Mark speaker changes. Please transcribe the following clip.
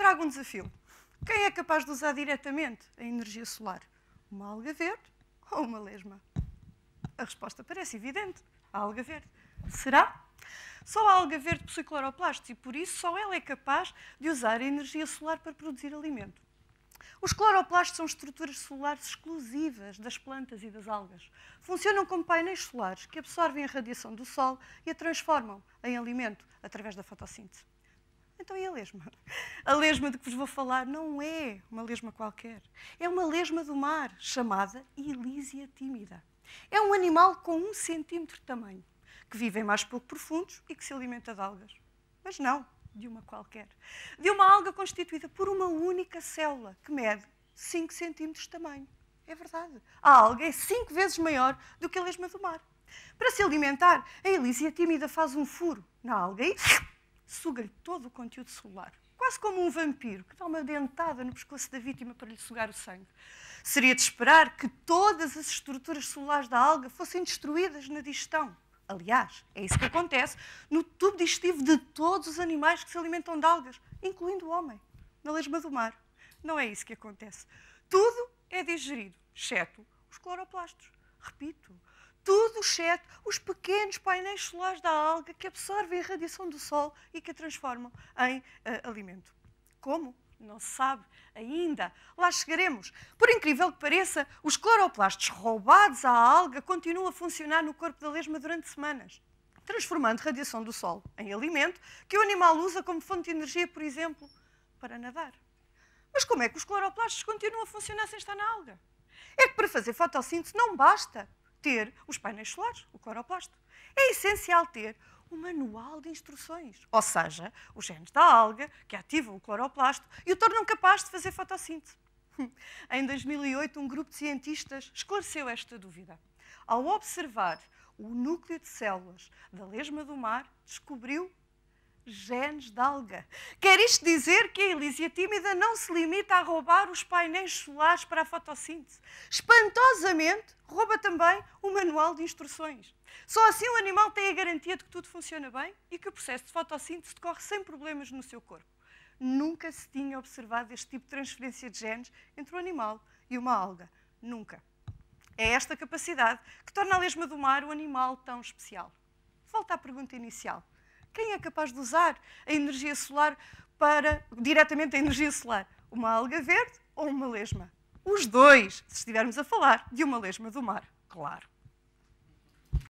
Speaker 1: Trago um desafio. Quem é capaz de usar diretamente a energia solar? Uma alga verde ou uma lesma? A resposta parece evidente. A alga verde. Será? Só a alga verde possui cloroplastos e, por isso, só ela é capaz de usar a energia solar para produzir alimento. Os cloroplastos são estruturas solares exclusivas das plantas e das algas. Funcionam como painéis solares que absorvem a radiação do Sol e a transformam em alimento através da fotossíntese. Então e a lesma? A lesma de que vos vou falar não é uma lesma qualquer. É uma lesma do mar, chamada Ilísia tímida. É um animal com um centímetro de tamanho, que vive em mais pouco profundos e que se alimenta de algas. Mas não de uma qualquer. De uma alga constituída por uma única célula, que mede 5 centímetros de tamanho. É verdade. A alga é cinco vezes maior do que a lesma do mar. Para se alimentar, a Elísia tímida faz um furo na alga e suga-lhe todo o conteúdo celular. Quase como um vampiro que dá uma dentada no pescoço da vítima para lhe sugar o sangue. Seria de esperar que todas as estruturas celulares da alga fossem destruídas na digestão. Aliás, é isso que acontece no tubo digestivo de todos os animais que se alimentam de algas, incluindo o homem, na lesma do mar. Não é isso que acontece. Tudo é digerido, exceto os cloroplastos. Repito, tudo exceto os pequenos painéis solares da alga que absorvem a radiação do Sol e que a transformam em uh, alimento. Como? Não se sabe ainda. Lá chegaremos. Por incrível que pareça, os cloroplastos roubados à alga continuam a funcionar no corpo da lesma durante semanas, transformando radiação do Sol em alimento que o animal usa como fonte de energia, por exemplo, para nadar. Mas como é que os cloroplastos continuam a funcionar sem estar na alga? É que para fazer fotossíntese não basta ter os painéis solares, o cloroplasto. É essencial ter o manual de instruções, ou seja, os genes da alga que ativam o cloroplasto e o tornam capaz de fazer fotossíntese. Em 2008, um grupo de cientistas esclareceu esta dúvida. Ao observar o núcleo de células da lesma do mar, descobriu genes de alga. Quer isto dizer que a Elísia tímida não se limita a roubar os painéis solares para a fotossíntese. Espantosamente, rouba também o manual de instruções. Só assim o animal tem a garantia de que tudo funciona bem e que o processo de fotossíntese decorre sem problemas no seu corpo. Nunca se tinha observado este tipo de transferência de genes entre um animal e uma alga. Nunca. É esta capacidade que torna a lesma do mar um animal tão especial. Volta à pergunta inicial. Quem é capaz de usar a energia solar para diretamente a energia solar? Uma alga verde ou uma lesma? Os dois, se estivermos a falar de uma lesma do mar, claro.